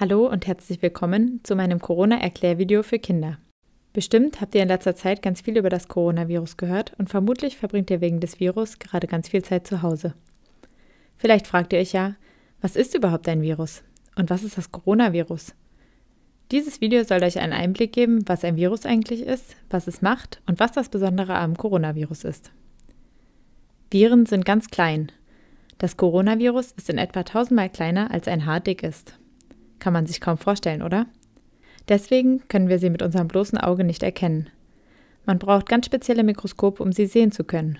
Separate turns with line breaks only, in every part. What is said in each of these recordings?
Hallo und herzlich willkommen zu meinem Corona-Erklärvideo für Kinder. Bestimmt habt ihr in letzter Zeit ganz viel über das Coronavirus gehört und vermutlich verbringt ihr wegen des Virus gerade ganz viel Zeit zu Hause. Vielleicht fragt ihr euch ja, was ist überhaupt ein Virus? Und was ist das Coronavirus? Dieses Video soll euch einen Einblick geben, was ein Virus eigentlich ist, was es macht und was das Besondere am Coronavirus ist. Viren sind ganz klein. Das Coronavirus ist in etwa tausendmal kleiner als ein Haar dick ist. Kann man sich kaum vorstellen, oder? Deswegen können wir sie mit unserem bloßen Auge nicht erkennen. Man braucht ganz spezielle Mikroskope, um sie sehen zu können.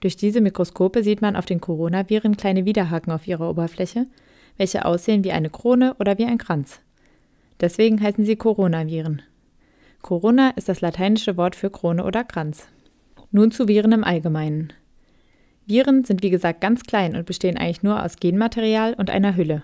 Durch diese Mikroskope sieht man auf den Coronaviren kleine Widerhaken auf ihrer Oberfläche, welche aussehen wie eine Krone oder wie ein Kranz. Deswegen heißen sie Coronaviren. Corona ist das lateinische Wort für Krone oder Kranz. Nun zu Viren im Allgemeinen. Viren sind wie gesagt ganz klein und bestehen eigentlich nur aus Genmaterial und einer Hülle,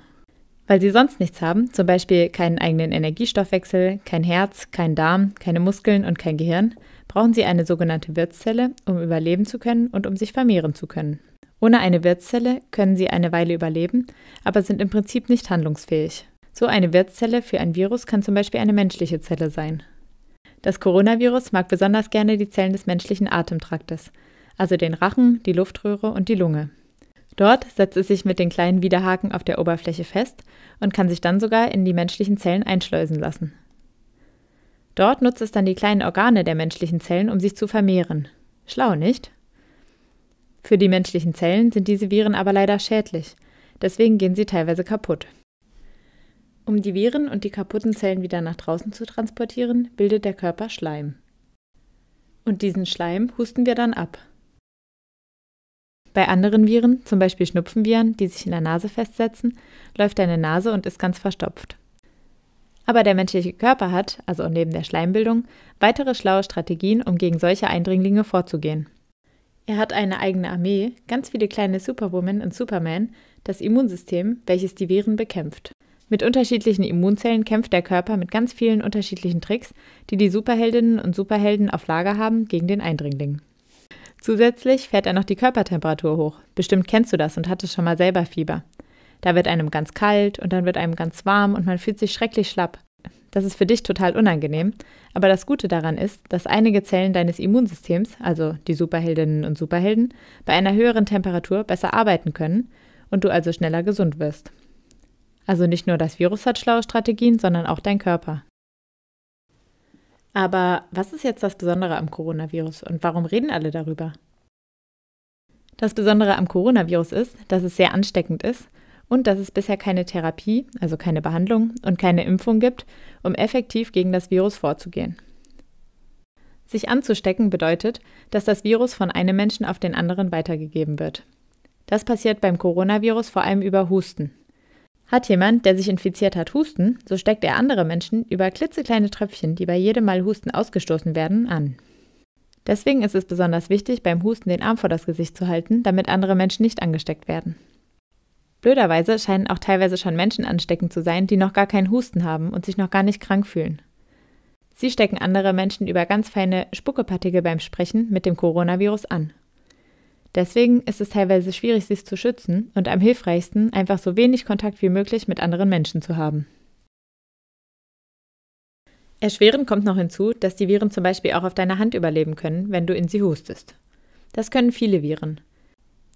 weil sie sonst nichts haben, zum Beispiel keinen eigenen Energiestoffwechsel, kein Herz, kein Darm, keine Muskeln und kein Gehirn, brauchen sie eine sogenannte Wirtszelle, um überleben zu können und um sich vermehren zu können. Ohne eine Wirtszelle können sie eine Weile überleben, aber sind im Prinzip nicht handlungsfähig. So eine Wirtszelle für ein Virus kann zum Beispiel eine menschliche Zelle sein. Das Coronavirus mag besonders gerne die Zellen des menschlichen Atemtraktes, also den Rachen, die Luftröhre und die Lunge. Dort setzt es sich mit den kleinen Widerhaken auf der Oberfläche fest und kann sich dann sogar in die menschlichen Zellen einschleusen lassen. Dort nutzt es dann die kleinen Organe der menschlichen Zellen, um sich zu vermehren. Schlau, nicht? Für die menschlichen Zellen sind diese Viren aber leider schädlich, deswegen gehen sie teilweise kaputt. Um die Viren und die kaputten Zellen wieder nach draußen zu transportieren, bildet der Körper Schleim. Und diesen Schleim husten wir dann ab. Bei anderen Viren, zum Beispiel Schnupfenviren, die sich in der Nase festsetzen, läuft deine Nase und ist ganz verstopft. Aber der menschliche Körper hat, also neben der Schleimbildung, weitere schlaue Strategien, um gegen solche Eindringlinge vorzugehen. Er hat eine eigene Armee, ganz viele kleine Superwomen und Superman, das Immunsystem, welches die Viren bekämpft. Mit unterschiedlichen Immunzellen kämpft der Körper mit ganz vielen unterschiedlichen Tricks, die die Superheldinnen und Superhelden auf Lager haben gegen den Eindringling. Zusätzlich fährt er noch die Körpertemperatur hoch. Bestimmt kennst du das und hattest schon mal selber Fieber. Da wird einem ganz kalt und dann wird einem ganz warm und man fühlt sich schrecklich schlapp. Das ist für dich total unangenehm, aber das Gute daran ist, dass einige Zellen deines Immunsystems, also die Superheldinnen und Superhelden, bei einer höheren Temperatur besser arbeiten können und du also schneller gesund wirst. Also nicht nur das Virus hat schlaue Strategien, sondern auch dein Körper. Aber was ist jetzt das Besondere am Coronavirus und warum reden alle darüber? Das Besondere am Coronavirus ist, dass es sehr ansteckend ist und dass es bisher keine Therapie, also keine Behandlung und keine Impfung gibt, um effektiv gegen das Virus vorzugehen. Sich anzustecken bedeutet, dass das Virus von einem Menschen auf den anderen weitergegeben wird. Das passiert beim Coronavirus vor allem über Husten. Hat jemand, der sich infiziert hat, Husten, so steckt er andere Menschen über klitzekleine Tröpfchen, die bei jedem Mal Husten ausgestoßen werden, an. Deswegen ist es besonders wichtig, beim Husten den Arm vor das Gesicht zu halten, damit andere Menschen nicht angesteckt werden. Blöderweise scheinen auch teilweise schon Menschen ansteckend zu sein, die noch gar keinen Husten haben und sich noch gar nicht krank fühlen. Sie stecken andere Menschen über ganz feine Spuckepartikel beim Sprechen mit dem Coronavirus an Deswegen ist es teilweise schwierig, sich zu schützen und am hilfreichsten, einfach so wenig Kontakt wie möglich mit anderen Menschen zu haben. Erschwerend kommt noch hinzu, dass die Viren zum Beispiel auch auf deiner Hand überleben können, wenn du in sie hustest. Das können viele Viren.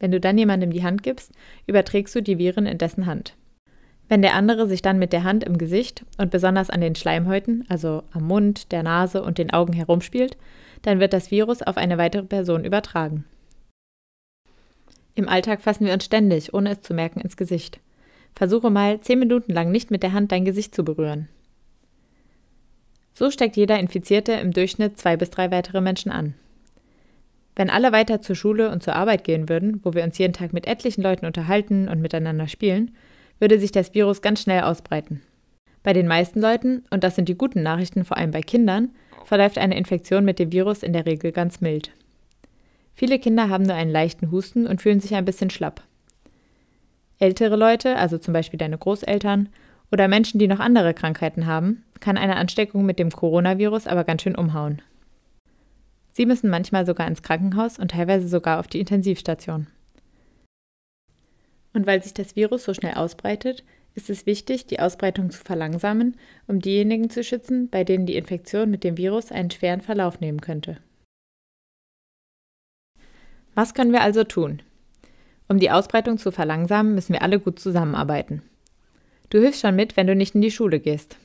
Wenn du dann jemandem die Hand gibst, überträgst du die Viren in dessen Hand. Wenn der andere sich dann mit der Hand im Gesicht und besonders an den Schleimhäuten, also am Mund, der Nase und den Augen herumspielt, dann wird das Virus auf eine weitere Person übertragen. Im Alltag fassen wir uns ständig, ohne es zu merken, ins Gesicht. Versuche mal, zehn Minuten lang nicht mit der Hand dein Gesicht zu berühren. So steckt jeder Infizierte im Durchschnitt zwei bis drei weitere Menschen an. Wenn alle weiter zur Schule und zur Arbeit gehen würden, wo wir uns jeden Tag mit etlichen Leuten unterhalten und miteinander spielen, würde sich das Virus ganz schnell ausbreiten. Bei den meisten Leuten, und das sind die guten Nachrichten vor allem bei Kindern, verläuft eine Infektion mit dem Virus in der Regel ganz mild. Viele Kinder haben nur einen leichten Husten und fühlen sich ein bisschen schlapp. Ältere Leute, also zum Beispiel deine Großeltern oder Menschen, die noch andere Krankheiten haben, kann eine Ansteckung mit dem Coronavirus aber ganz schön umhauen. Sie müssen manchmal sogar ins Krankenhaus und teilweise sogar auf die Intensivstation. Und weil sich das Virus so schnell ausbreitet, ist es wichtig, die Ausbreitung zu verlangsamen, um diejenigen zu schützen, bei denen die Infektion mit dem Virus einen schweren Verlauf nehmen könnte. Was können wir also tun? Um die Ausbreitung zu verlangsamen, müssen wir alle gut zusammenarbeiten. Du hilfst schon mit, wenn du nicht in die Schule gehst.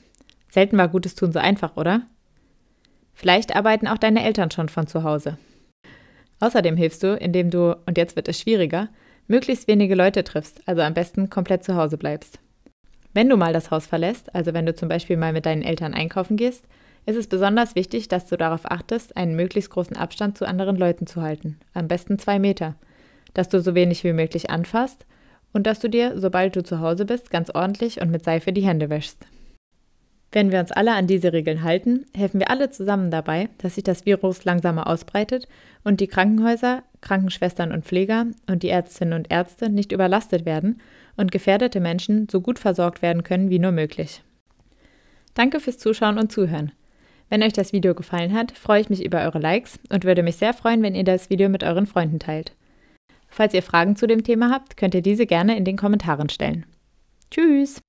Selten war gutes Tun so einfach, oder? Vielleicht arbeiten auch deine Eltern schon von zu Hause. Außerdem hilfst du, indem du, und jetzt wird es schwieriger, möglichst wenige Leute triffst, also am besten komplett zu Hause bleibst. Wenn du mal das Haus verlässt, also wenn du zum Beispiel mal mit deinen Eltern einkaufen gehst, es ist besonders wichtig, dass du darauf achtest, einen möglichst großen Abstand zu anderen Leuten zu halten, am besten zwei Meter, dass du so wenig wie möglich anfasst und dass du dir, sobald du zu Hause bist, ganz ordentlich und mit Seife die Hände wäschst. Wenn wir uns alle an diese Regeln halten, helfen wir alle zusammen dabei, dass sich das Virus langsamer ausbreitet und die Krankenhäuser, Krankenschwestern und Pfleger und die Ärztinnen und Ärzte nicht überlastet werden und gefährdete Menschen so gut versorgt werden können wie nur möglich. Danke fürs Zuschauen und Zuhören. Wenn euch das Video gefallen hat, freue ich mich über eure Likes und würde mich sehr freuen, wenn ihr das Video mit euren Freunden teilt. Falls ihr Fragen zu dem Thema habt, könnt ihr diese gerne in den Kommentaren stellen. Tschüss!